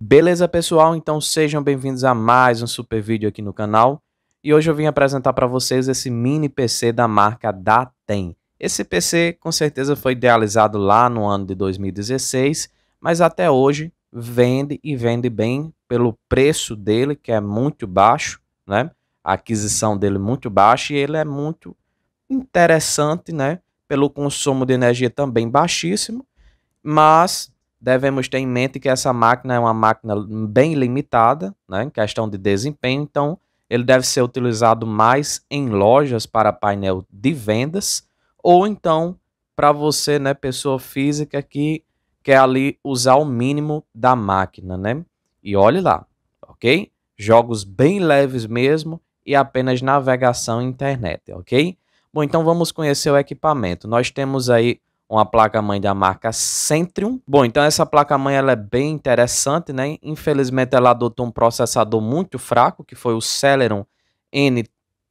Beleza, pessoal? Então sejam bem-vindos a mais um super vídeo aqui no canal. E hoje eu vim apresentar para vocês esse mini PC da marca Datem. Esse PC com certeza foi idealizado lá no ano de 2016, mas até hoje vende e vende bem pelo preço dele, que é muito baixo, né? A aquisição dele muito baixa e ele é muito interessante, né? pelo consumo de energia também baixíssimo, mas devemos ter em mente que essa máquina é uma máquina bem limitada, né, em questão de desempenho, então ele deve ser utilizado mais em lojas para painel de vendas ou então para você, né, pessoa física que quer ali usar o mínimo da máquina, né? E olhe lá, OK? Jogos bem leves mesmo e apenas navegação e internet, OK? Bom, então vamos conhecer o equipamento. Nós temos aí uma placa-mãe da marca Centrium. Bom, então essa placa-mãe ela é bem interessante, né? Infelizmente ela adotou um processador muito fraco, que foi o Celeron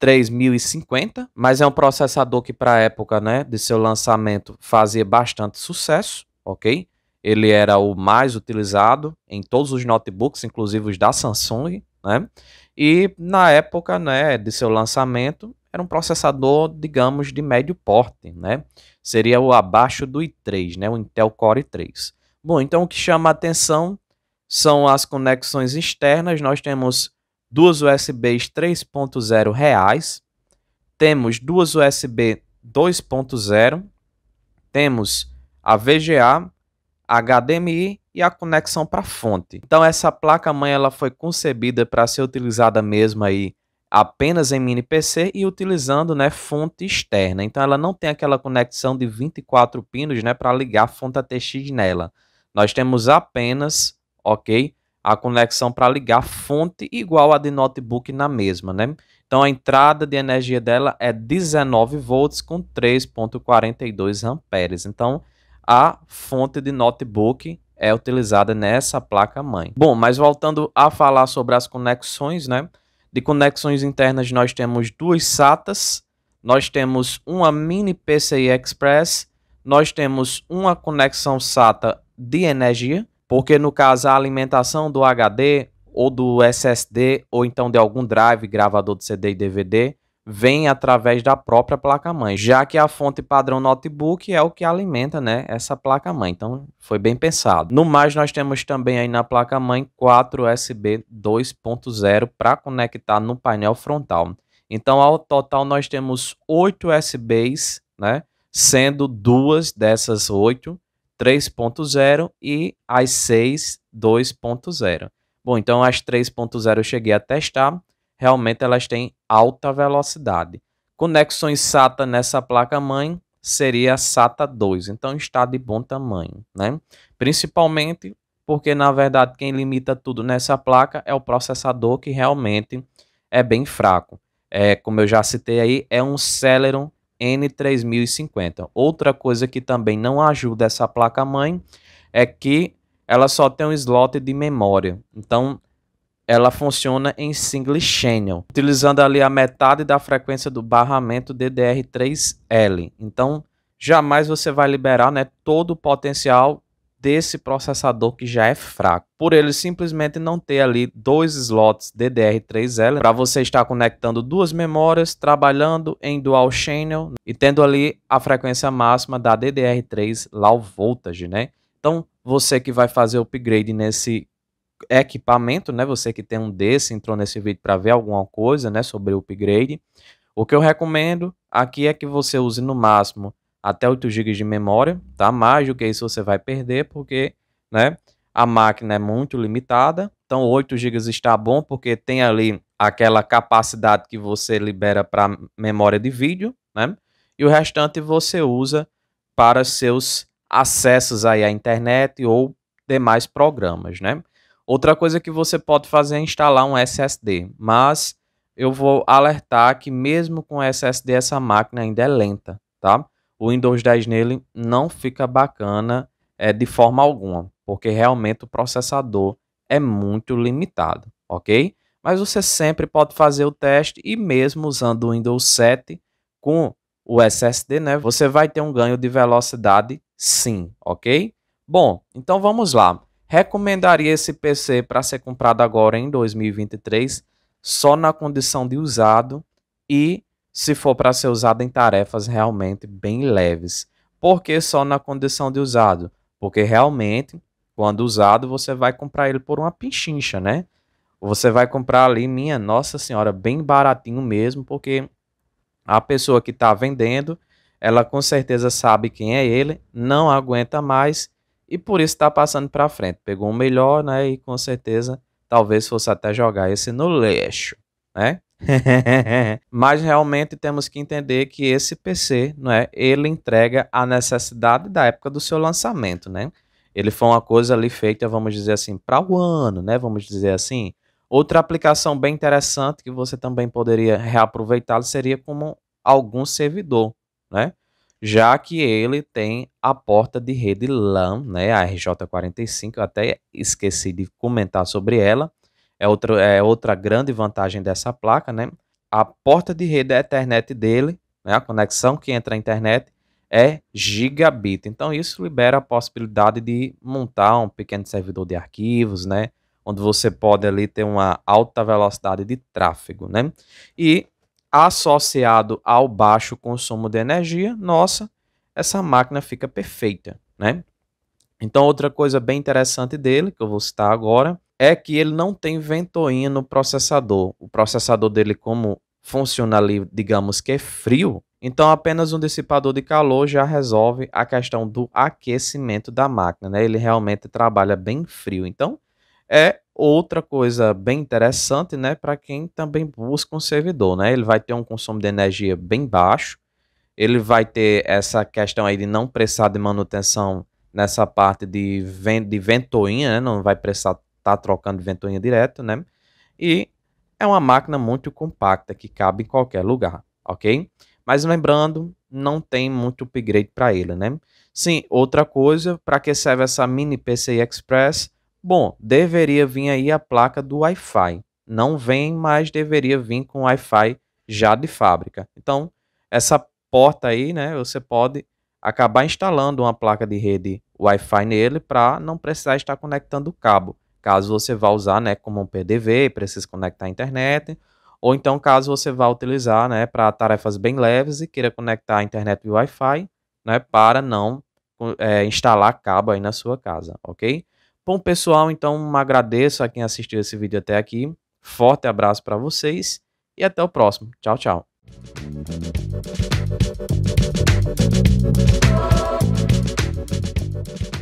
N3050, mas é um processador que para a época, né, de seu lançamento fazia bastante sucesso, OK? Ele era o mais utilizado em todos os notebooks, inclusive os da Samsung, né? E na época, né, de seu lançamento, era um processador, digamos, de médio porte, né? Seria o abaixo do i3, né? O Intel Core i3. Bom, então o que chama a atenção são as conexões externas. Nós temos duas USBs 3.0 reais, temos duas USB 2.0, temos a VGA, HDMI e a conexão para fonte. Então essa placa mãe ela foi concebida para ser utilizada mesmo aí apenas em mini PC e utilizando né, fonte externa. Então ela não tem aquela conexão de 24 pinos né, para ligar a fonte ATX nela. Nós temos apenas, ok, a conexão para ligar fonte igual a de notebook na mesma, né? Então a entrada de energia dela é 19 volts com 3.42 amperes. Então a fonte de notebook é utilizada nessa placa mãe. Bom, mas voltando a falar sobre as conexões, né? De conexões internas, nós temos duas SATAs, nós temos uma mini PCI Express, nós temos uma conexão SATA de energia, porque no caso a alimentação do HD ou do SSD ou então de algum drive, gravador de CD e DVD, vem através da própria placa-mãe, já que a fonte padrão notebook é o que alimenta né, essa placa-mãe. Então, foi bem pensado. No mais, nós temos também aí na placa-mãe 4 USB 2.0 para conectar no painel frontal. Então, ao total, nós temos 8 USBs, né, sendo duas dessas 8 3.0 e as 6 2.0. Bom, então as 3.0 eu cheguei a testar, realmente elas têm alta velocidade. Conexões SATA nessa placa-mãe seria SATA 2, então está de bom tamanho, né? Principalmente porque na verdade quem limita tudo nessa placa é o processador que realmente é bem fraco. É, como eu já citei aí, é um Celeron N3050. Outra coisa que também não ajuda essa placa mãe é que ela só tem um slot de memória. Então, ela funciona em single channel, utilizando ali a metade da frequência do barramento DDR3L. Então, jamais você vai liberar né, todo o potencial desse processador que já é fraco, por ele simplesmente não ter ali dois slots DDR3L para você estar conectando duas memórias, trabalhando em dual channel e tendo ali a frequência máxima da DDR3 low voltage, né? Então, você que vai fazer o upgrade nesse equipamento, né? Você que tem um desse, entrou nesse vídeo para ver alguma coisa, né, sobre o upgrade. O que eu recomendo aqui é que você use no máximo até 8 GB de memória, tá? Mais do que isso você vai perder, porque, né, a máquina é muito limitada. Então 8 GB está bom porque tem ali aquela capacidade que você libera para memória de vídeo, né? E o restante você usa para seus acessos aí à internet ou demais programas, né? Outra coisa que você pode fazer é instalar um SSD, mas eu vou alertar que mesmo com SSD essa máquina ainda é lenta, tá? O Windows 10 nele não fica bacana é, de forma alguma, porque realmente o processador é muito limitado, ok? Mas você sempre pode fazer o teste e mesmo usando o Windows 7 com o SSD, né? Você vai ter um ganho de velocidade sim, ok? Bom, então vamos lá recomendaria esse PC para ser comprado agora em 2023, só na condição de usado e se for para ser usado em tarefas realmente bem leves. Por que só na condição de usado? Porque realmente, quando usado, você vai comprar ele por uma pichincha, né? Você vai comprar ali, minha nossa senhora, bem baratinho mesmo, porque a pessoa que está vendendo, ela com certeza sabe quem é ele, não aguenta mais e por isso está passando para frente. Pegou o melhor, né? E com certeza talvez fosse até jogar esse no lixo, né? Mas realmente temos que entender que esse PC, né, ele entrega a necessidade da época do seu lançamento, né? Ele foi uma coisa ali feita, vamos dizer assim, para o ano, né? Vamos dizer assim. Outra aplicação bem interessante que você também poderia reaproveitar seria como algum servidor, né? já que ele tem a porta de rede LAN, né, a RJ45, eu até esqueci de comentar sobre ela, é outra, é outra grande vantagem dessa placa, né, a porta de rede da é Ethernet dele, né, a conexão que entra na internet, é gigabit. Então isso libera a possibilidade de montar um pequeno servidor de arquivos, né, onde você pode ali ter uma alta velocidade de tráfego, né? E associado ao baixo consumo de energia, nossa, essa máquina fica perfeita, né? Então, outra coisa bem interessante dele, que eu vou citar agora, é que ele não tem ventoinha no processador. O processador dele, como funciona ali, digamos que é frio, então apenas um dissipador de calor já resolve a questão do aquecimento da máquina, né? Ele realmente trabalha bem frio. Então, é Outra coisa bem interessante, né, para quem também busca um servidor, né? Ele vai ter um consumo de energia bem baixo, ele vai ter essa questão aí de não precisar de manutenção nessa parte de, de ventoinha, né? Não vai precisar estar tá trocando ventoinha direto, né? E é uma máquina muito compacta que cabe em qualquer lugar, ok? Mas lembrando, não tem muito upgrade para ele, né? Sim, outra coisa, para que serve essa mini PCI Express? Bom, deveria vir aí a placa do Wi-Fi. Não vem, mas deveria vir com Wi-Fi já de fábrica. Então, essa porta aí, né, você pode acabar instalando uma placa de rede Wi-Fi nele para não precisar estar conectando o cabo. Caso você vá usar, né, como um PDV, precisa conectar a internet, ou então caso você vá utilizar, né, para tarefas bem leves e queira conectar a internet e Wi-Fi, né, para não é, instalar cabo aí na sua casa, ok? Bom, pessoal, então agradeço a quem assistiu esse vídeo até aqui. Forte abraço para vocês e até o próximo. Tchau, tchau. Thank you.